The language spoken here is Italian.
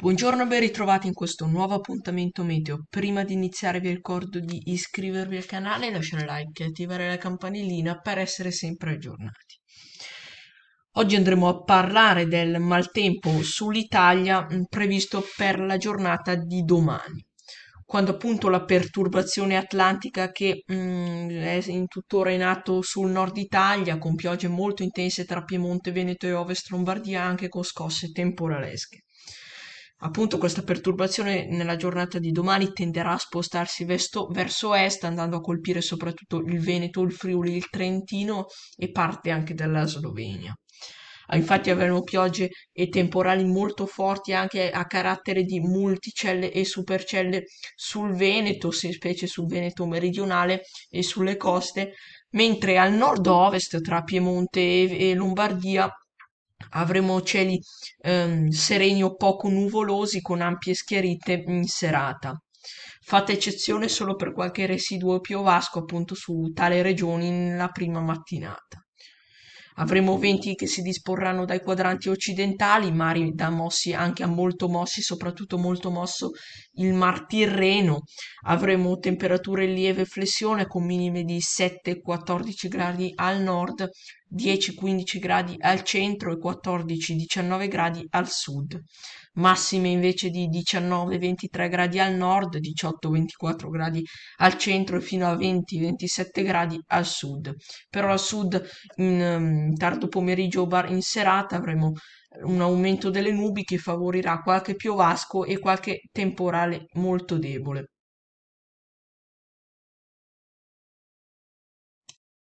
Buongiorno e ben ritrovati in questo nuovo appuntamento meteo. Prima di iniziare vi ricordo di iscrivervi al canale, lasciare like e attivare la campanellina per essere sempre aggiornati. Oggi andremo a parlare del maltempo sull'Italia mm, previsto per la giornata di domani, quando appunto la perturbazione atlantica che mh, mm, è in tuttora in atto sul nord Italia, con piogge molto intense tra Piemonte, Veneto e Ovest Lombardia, anche con scosse temporalesche appunto questa perturbazione nella giornata di domani tenderà a spostarsi vesto, verso est andando a colpire soprattutto il Veneto, il Friuli, il Trentino e parte anche della Slovenia. Ah, infatti avremo piogge e temporali molto forti anche a carattere di multicelle e supercelle sul Veneto, specie sul Veneto meridionale e sulle coste, mentre al nord-ovest tra Piemonte e Lombardia Avremo cieli ehm, sereni o poco nuvolosi con ampie schiarite in serata. Fatta eccezione solo per qualche residuo piovasco appunto su tale regione nella prima mattinata. Avremo venti che si disporranno dai quadranti occidentali, mari da mossi anche a molto mossi, soprattutto molto mosso il Mar Tirreno. Avremo temperature in lieve flessione con minime di 7-14 gradi al nord 10-15 gradi al centro e 14-19 gradi al sud, massime invece di 19-23 gradi al nord, 18-24 gradi al centro e fino a 20-27 gradi al sud. Però al sud in um, tardo pomeriggio o in serata avremo un aumento delle nubi che favorirà qualche piovasco e qualche temporale molto debole.